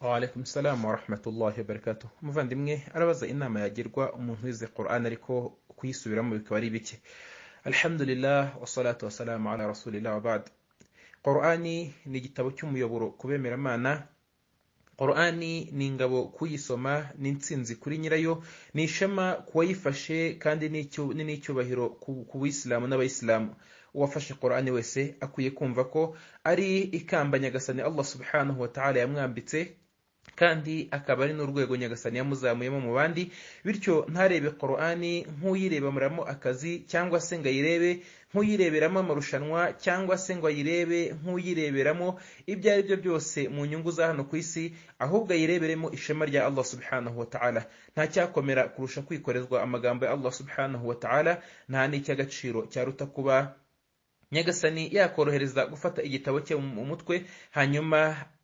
waalaikum salamu warahmatullahi wabarakatuh umuvandimwe arabaza inama yagirwa umuntu wize qur'an ariko kuyisubiramo bikaba ari bike alhamdulillah wasalatu wasalamu ala rasulillah wabad qur'ani ni igitabo cy'umuyoboro ku bemeramana qur'ani ni ingabo kuyisoma n'intsinzi kuri nyirayo ni ishema kuwayifashe kandi n'icyubahiro ku bisilamu n'abayisilamu uwafashe qur'ani wese akwiye kumva ko ari ikamba nyagasani allah subhanahu wa ta'ala yamwambitse kandi akaba ari n'urwego nyagasani yamuzamuyemo mu bandi bityo ntarebe korani nk'uyireberamo akazi cyangwa se ngo ayirebe nk'uyireberamo amarushanwa cyangwa se ngo ayirebe nk'uyireberamo ibyo ari byo byose mu nyungu za hano ku isi ahubwo ayireberemo ishema rya Allah subhanahu wa ta'ala ntacyakomera kurusha kwikorezwa amagambo ya Allah subhanahu wa ta'ala nta n'icy'agaciro cyaruta kuba nyagasani yakorohereza gufata igitabo cye mu mutwe hanyuma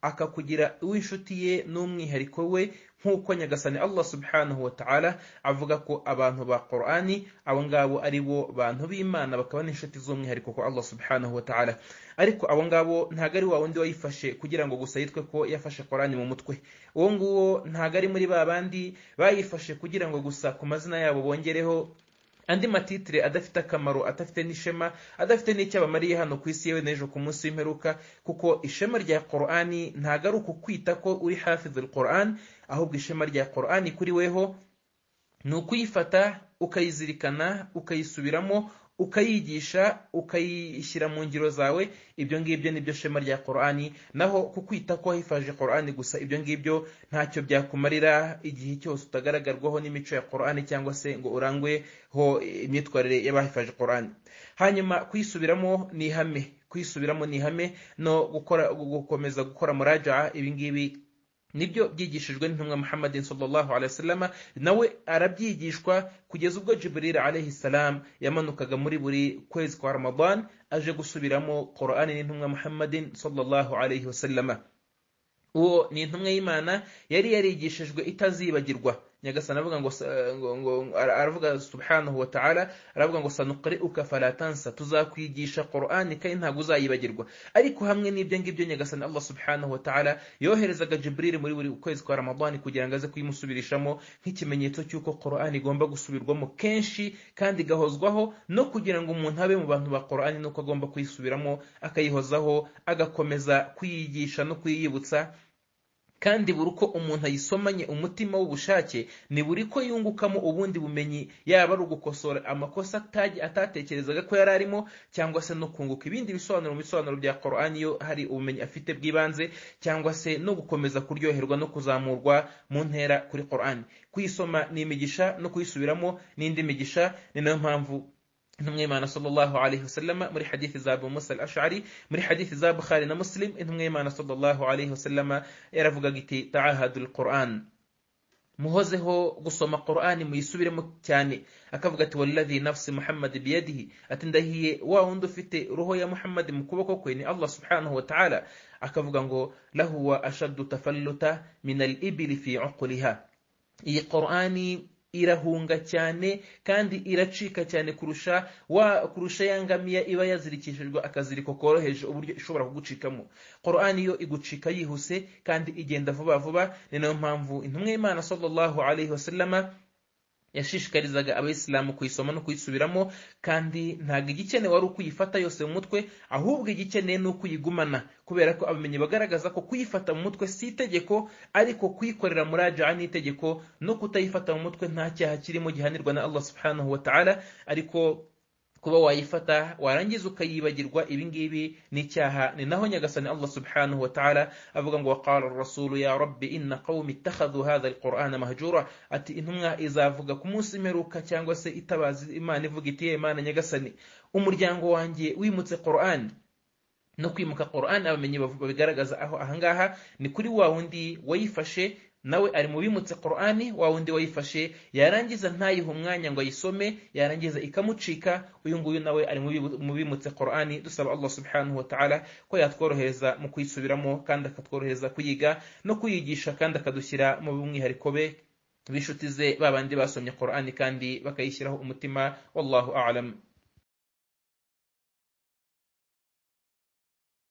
akakugira uw'inshuti ye n'umwihariko we nk'uko nyagasani allah subhanahu wa ta'ala avuga ko abantu ba korani abo ngabo ari bo bantu b'imana bakaba n'inshuti z'umwihariko ko allah subhanahu wa ta'ala ariko abo ngabo ntabwo ari wa wundi wayifashe kugira ngo gusa yitwe ko yafashe korani mu mutwe uwo nguwo ntabwo ari muri ba bandi bayifashe kugira ngo gusa ku mazina yabo bongereho andi matitire adafite akamaro adafite n'ishema adafite n'icyo abamariye hano ku isi yewe n'ejo ku munsi w'imperuka kuko ishema rya korani ntabwo ari ukukwita ko uri hafi dore korani ahubwo ishema rya korani kuri weho ni ukuyifata ukayizirikana ukayisubiramo ukayigisha ukayishyira mu ngiro zawe ibyo ngibyo nibyo shema rya korani naho kukwita ko hifashe korani gusa ibyo ngibyo ntacyo byakumarira igihe cyose utagaragarwaho n'imico ya korani cyangwa se ngo urangweho imyitwarire y'abahifashe korani hanyuma kwisubiramo ni ihame kwisubiramo ni ihame no gukora gukomeza gukora muraja ibingibi nibyo byigishijwe n'intumwa muhammadin sallallahu alaihi wasallama nawe arabyigishwa kugeza ubwo jibril alaihi salam yamanukaga muri buri kwezi kwa ramadan aje gusubiramo qur'ani n'intumwa muhammadin sallallahu alaihi wasallama uwo ni intumwa y'imana yari yarigishijwe itazibagirwa nyagasani aravuga ngo ngo aravuga subhanahu wa ta'ala aravuga ngo sanuqri'uka fala tuzakwigisha qur'ani kandi ntabwo uzayibagirwa ariko hamwe n'ibyo ngibyo nyagasani Allah subhanahu wa ta'ala yoherezaga Jibril muri buri kwezi kwa Ramadani kugira ngo aze kuyimusubirishamo nk'ikimenyetso cy'uko qur'ani igomba gusubirwamo kenshi kandi igahozwaho no kugira ngo umuntu abe mu bantu ba qur'ani nuko agomba kuyisubiramo akayihozaho agakomeza kuyigisha no kuyibutsa kandi buri uko umuntu ayisomanye umutima w'ubushake ni buri ko yungukamo ubundi bumenyi yaba ari ugukosora amakosa atatekerezaga ko yari arimo cyangwa se no kunguka ibindi bisobanuro mu bisobanuro bya korani iyo hari ubumenyi afite bw'ibanze cyangwa se no gukomeza kuryoherwa no kuzamurwa mu ntera kuri korani kuyisoma ni imigisha no kuyisubiramo n'indi migisha ni nayo mpamvu انهم يمانا صلى الله عليه وسلم muri hadith za Abu Musa al-Ash'ari muri hadith za Bukhari na Muslim intumwe yimana sallallahu alayhi wasallam yaravugaga iti ta'ahadul Qur'an muhozeho gusoma Qur'ani muyisubiremo cyane akavuga ati wallazi nafsi Muhammad biyadihi ati ndahiye wa wundi ufite roho ya Muhammad mu kuboko kwe ni Allah subhanahu wa ta'ala akavuga ngo lahu wa ashaddu tafalluta min al-ibli fi 'uqliha iyi Qur'ani irahunga cyane kandi iracika cyane kurusha wa kurusha ya ngamiya iba yazirikishijwe akaziriko koroheje uburyo ishobora kugucikamo korani yo igucika yihuse kandi igenda vuba vuba ni nayo mpamvu intumwa y'imana sallallahu alaihi wasallama yashishikarizaga abayisilamu kuyisoma no kuyisubiramo kandi ntabwo igikene ari ukuyifata yose mu mutwe ahubwo igikeneye ni ukuyigumana kubera ko abamenyi bagaragaza ko kuyifata mu mutwe si itegeko ariko kuyikorera muri ajaa ni itegeko no kutayifata mu mutwe nta cyaha kirimo gihanirwa na allah subhanahu wa ta'ala ariko kuba wayifata warangiza ukayibagirwa ibingibi n'icyaha ni naho nyagasani allah subhanahu wa ta'ala avuga ngo waqala rasulu ya rabbi inna qawmi ittakhadhu hadha alqur'ana mahjura ati intumwa izavuga ku munsi imperuka cyangwa se itabazi imana ivuga iti imana nyagasani umuryango wanjye wimutse qur'an no kwimuka qur'an abamenyi bigaragaza aho ahangaha ni kuri wa wundi wayifashe nawe ari mu bimutse korani wa wundi wayifashe yarangiza ntayiha umwanya ngo ayisome yarangiza ikamucika uyu nguyu nawe ari mu bimutse korani dusaba allah subhanahu wa ta'ala ko yatworohereza mu kuyisubiramo kandi akatworohereza kuyiga no kuyigisha kandi akadushyira mu bumwihariko be b'inshuti ze babandi basomye korani kandi bakayishyiraho umutima wallahu alam